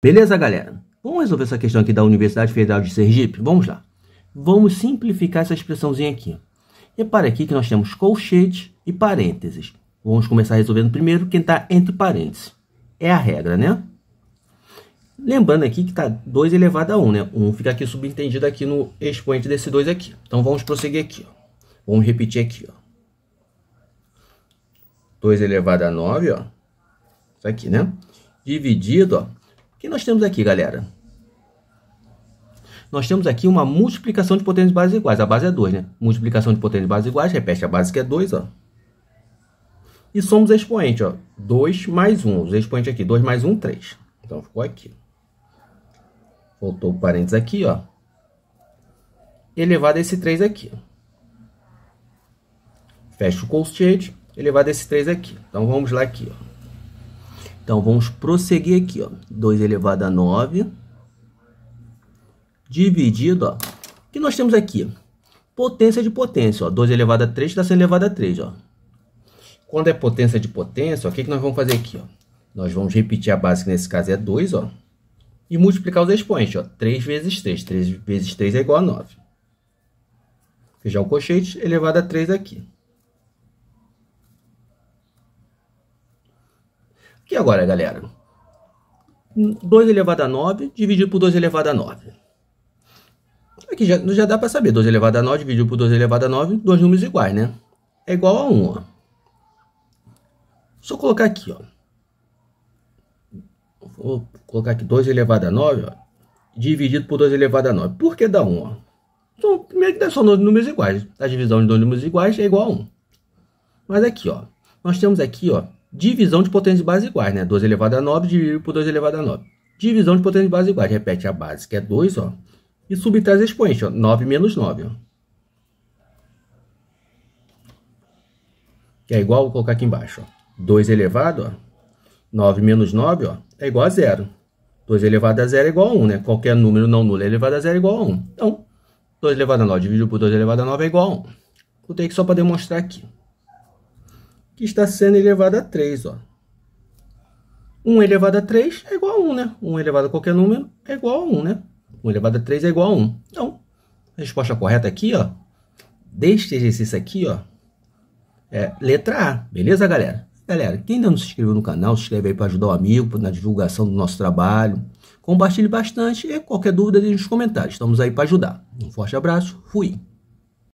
Beleza, galera? Vamos resolver essa questão aqui da Universidade Federal de Sergipe? Vamos lá. Vamos simplificar essa expressãozinha aqui. Repare é aqui que nós temos colchete e parênteses. Vamos começar resolvendo primeiro quem está entre parênteses. É a regra, né? Lembrando aqui que está 2 elevado a 1, um, né? 1 um fica aqui subentendido aqui no expoente desse 2 aqui. Então, vamos prosseguir aqui. Ó. Vamos repetir aqui. Ó. 2 elevado a 9, ó. Isso aqui, né? Dividido, ó o que nós temos aqui, galera? Nós temos aqui uma multiplicação de potências bases iguais. A base é 2, né? Multiplicação de potências bases iguais, repete a base que é 2, ó. E somos expoente, ó. 2 mais 1. Os expoentes aqui, 2 mais 1, 3. Então ficou aqui. Voltou o parênteses aqui, ó. Elevado a esse 3 aqui. Fecha o constante, elevado a esse 3 aqui. Então vamos lá aqui, ó. Então vamos prosseguir aqui, ó. 2 elevado a 9 dividido, ó. O que nós temos aqui? Potência de potência, ó. 2 elevado a 3 está sendo elevado a 3, ó. Quando é potência de potência, o que, que nós vamos fazer aqui, ó? Nós vamos repetir a base, que nesse caso é 2, ó. E multiplicar os expoentes, ó. 3 vezes 3. 3 vezes 3 é igual a 9. Fechar o cochete elevado a 3 aqui. E agora, galera? 2 elevado a 9 dividido por 2 elevado a 9. Aqui já, já dá para saber, 2 elevado a 9 dividido por 2 elevado a 9, dois números iguais, né? É igual a 1, ó. Só colocar aqui, ó. Vou colocar aqui 2 elevado a 9, ó. Dividido por 2 elevado a 9. Por que dá 1, ó? Então, primeiro que dá só dois números iguais. A divisão de dois números iguais é igual a 1. Mas aqui, ó. Nós temos aqui, ó divisão de potências de base iguais, né? 2 elevado a 9 dividido por 2 elevado a 9. Divisão de potências de base iguais, repete a base, que é 2, ó, e subtrai as expoentes, ó, 9 menos 9, ó. Que é igual, vou colocar aqui embaixo, ó. 2 elevado, ó, 9 menos 9, ó, é igual a zero. 2 elevado a zero é igual a 1, né? Qualquer número não nulo é elevado a zero é igual a 1. Então, 2 elevado a 9 dividido por 2 elevado a 9 é igual a 1. Vou ter que só para demonstrar aqui que está sendo elevado a 3, ó. 1 elevado a 3 é igual a 1, né? 1 elevado a qualquer número é igual a 1, né? 1 elevado a 3 é igual a 1. Então, a resposta correta aqui, ó, deste exercício aqui, ó, é letra A. Beleza, galera? Galera, quem ainda não se inscreveu no canal, se inscreve aí para ajudar o amigo na divulgação do nosso trabalho. Compartilhe bastante e qualquer dúvida deixe nos comentários. Estamos aí para ajudar. Um forte abraço. Fui.